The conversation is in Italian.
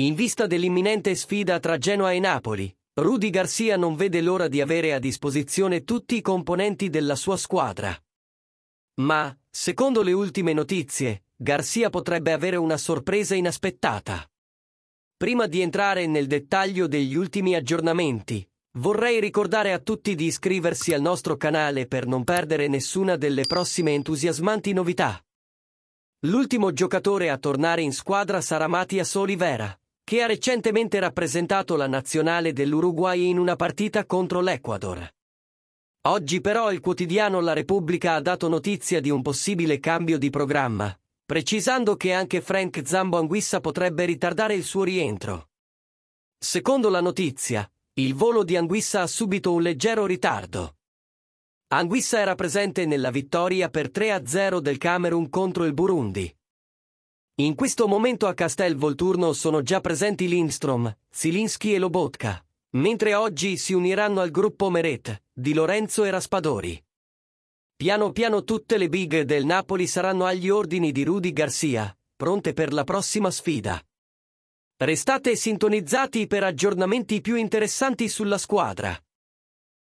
In vista dell'imminente sfida tra Genoa e Napoli, Rudy Garcia non vede l'ora di avere a disposizione tutti i componenti della sua squadra. Ma, secondo le ultime notizie, Garcia potrebbe avere una sorpresa inaspettata. Prima di entrare nel dettaglio degli ultimi aggiornamenti, vorrei ricordare a tutti di iscriversi al nostro canale per non perdere nessuna delle prossime entusiasmanti novità. L'ultimo giocatore a tornare in squadra sarà Mattias Olivera che ha recentemente rappresentato la nazionale dell'Uruguay in una partita contro l'Ecuador. Oggi però il quotidiano La Repubblica ha dato notizia di un possibile cambio di programma, precisando che anche Frank Zambo Anguissa potrebbe ritardare il suo rientro. Secondo la notizia, il volo di Anguissa ha subito un leggero ritardo. Anguissa era presente nella vittoria per 3-0 del Camerun contro il Burundi, in questo momento a Castel Volturno sono già presenti Lindstrom, Zilinski e Lobotka, mentre oggi si uniranno al gruppo Meret, di Lorenzo e Raspadori. Piano piano tutte le big del Napoli saranno agli ordini di Rudy Garcia, pronte per la prossima sfida. Restate sintonizzati per aggiornamenti più interessanti sulla squadra.